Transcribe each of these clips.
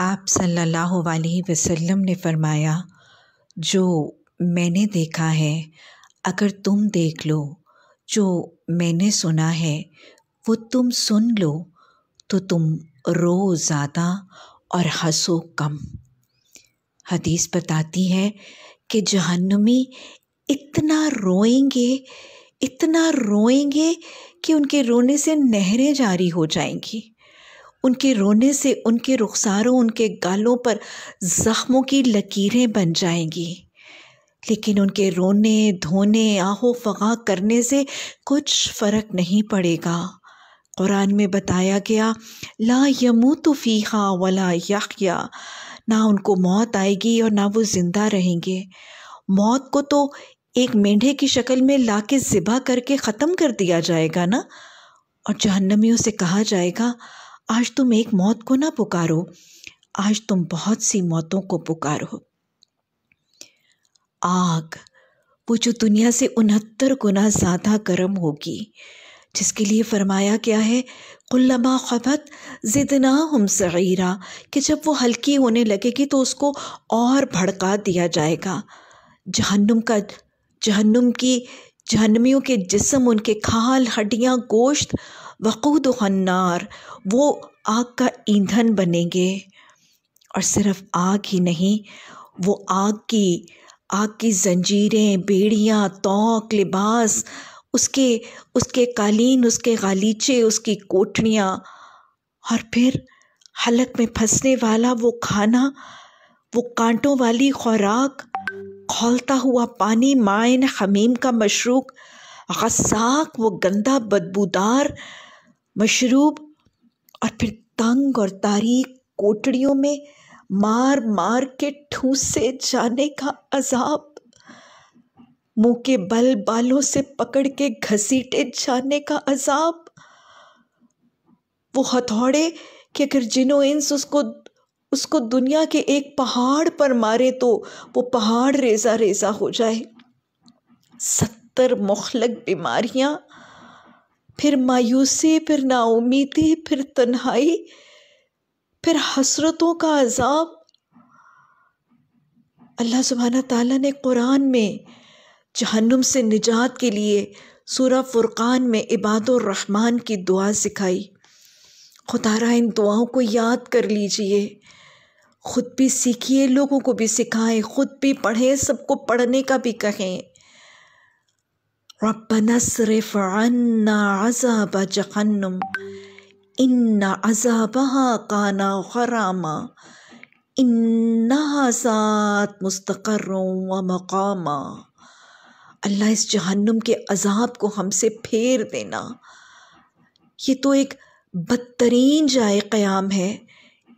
आप सल्लल्लाहु अलैहि वसल्लम ने फरमाया जो मैंने देखा है अगर तुम देख लो जो मैंने सुना है वो तुम सुन लो तो तुम रो ज़्यादा और हंसो कम हदीस बताती है कि जहन्नमी इतना रोएंगे इतना रोएंगे कि उनके रोने से नहरें जारी हो जाएंगी उनके रोने से उनके रुखसारों उनके गालों पर ज़ख्मों की लकीरें बन जाएंगी लेकिन उनके रोने धोने आहो फगा करने से कुछ फ़र्क नहीं पड़ेगा कुरान में बताया गया ला यमू तो फ़ीहा वला याख्या ना उनको मौत आएगी और ना वो ज़िंदा रहेंगे मौत को तो एक मेंढे की शक्ल में ला के ज़िबा करके ख़त्म कर दिया जाएगा ना और जहन्नमियों से कहा जाएगा आज तुम एक मौत को ना पुकारो आज तुम बहुत सी मौतों को पुकारो आग वो जो दुनिया से उनहत्तर गुना ज़्यादा गर्म होगी जिसके लिए फरमाया गया है कुल्लमा खबत ज़िदना हम सगीरा कि जब वो हल्की होने लगेगी तो उसको और भड़का दिया जाएगा जहन्नुम का जहन्नुम की जहनमियों के जिस्म उनके खाल हड्डियाँ गोश्त वक़ूद हन्नार वो आग का ईंधन बनेंगे और सिर्फ आग ही नहीं वो आग की आग की जंजीरें बेड़ियाँ तोक लिबास उसके उसके कालीन उसके गालीचे उसकी कोठड़ियाँ और फिर हलक में फंसने वाला वो खाना वो कांटों वाली खुराक खौलता हुआ पानी मायन हमीम का मशरूक गसाक वो गंदा बदबूदार मशरूब और फिर तंग और तारीख कोटड़ियों में मार मार के ठूसे जाने का अजाब मुंह के बल बालों से पकड़ के घसीटे जाने का अजाब वो हथौड़े कि अगर जिनो इंस उसको उसको दुनिया के एक पहाड़ पर मारे तो वो पहाड़ रेजा रेजा हो जाए सत्तर मुखलक बीमारियाँ फिर मायूसी फिर नाउमीदी फिर तन्हाई फिर हसरतों का अजाब अल्लाह सुबहाना ताला ने कुरान में जहन्नुम से निजात के लिए सूरा फुरकान में रहमान की दुआ सिखाई खुदारा इन दुआओं को याद कर लीजिए खुद भी सीखिए लोगों को भी सिखाएं खुद भी पढ़ें सबको पढ़ने का भी कहें रबना सिर्फ जहन्नुम इन्ना अजाबहा काना खरामा इन्ना सात मुस्तकर मकामा अल्लाह इस जहन्नम के अजाब को हमसे फेर देना ये तो एक बदतरीन जाए क़याम है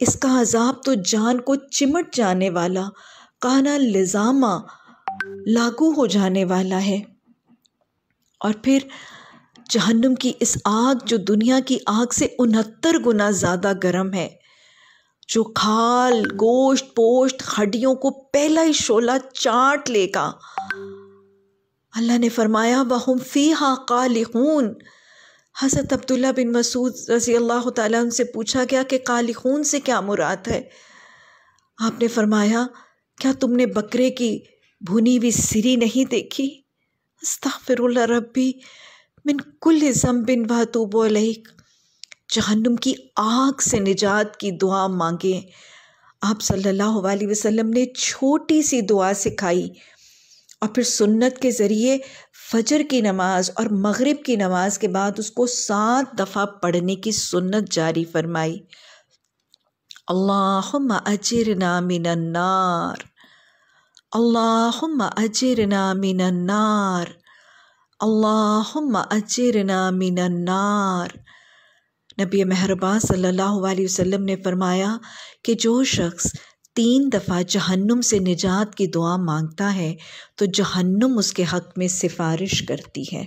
इसका अजाब तो जान को चिमट जाने वाला काना लिजामा लागू हो जाने वाला है और फिर जहन्नुम की इस आग जो दुनिया की आग से उनहत्तर गुना ज़्यादा गर्म है जो खाल गोश्त पोश्त हड्डियों को पहला ही शोला चाट लेगा अल्लाह ने फरमाया वहम फ़ी हा का हज़रत अब्दुल्ला बिन मसूद रज़ी अल्लाह तुम से पूछा गया कि काली खून से क्या मुराद है आपने फरमाया क्या तुमने बकरे की भुनी हुई सिरी नहीं देखी अस्तफ़िरुल्ला रब्बी मिन कुल ज़म बिन वहतूब जहन्नुम की आग से निजात की दुआ मांगें आप सल्लल्लाहु अलैहि वसल्लम ने छोटी सी दुआ सिखाई और फिर सुन्नत के ज़रिए फजर की नमाज और मगरिब की नमाज के बाद उसको सात दफ़ा पढ़ने की सुन्नत जारी फरमाई अल्लाह अजर नामिनार अल्लाह अजर नामिनार अल्लाह अजर नामिनार नबी महरबान सल्लल्लाहु अलैहि वसल्लम ने फरमाया कि जो शख्स तीन दफ़ा जहन्नुम से निजात की दुआ मांगता है तो जहन्नुम उसके हक़ में सिफारिश करती है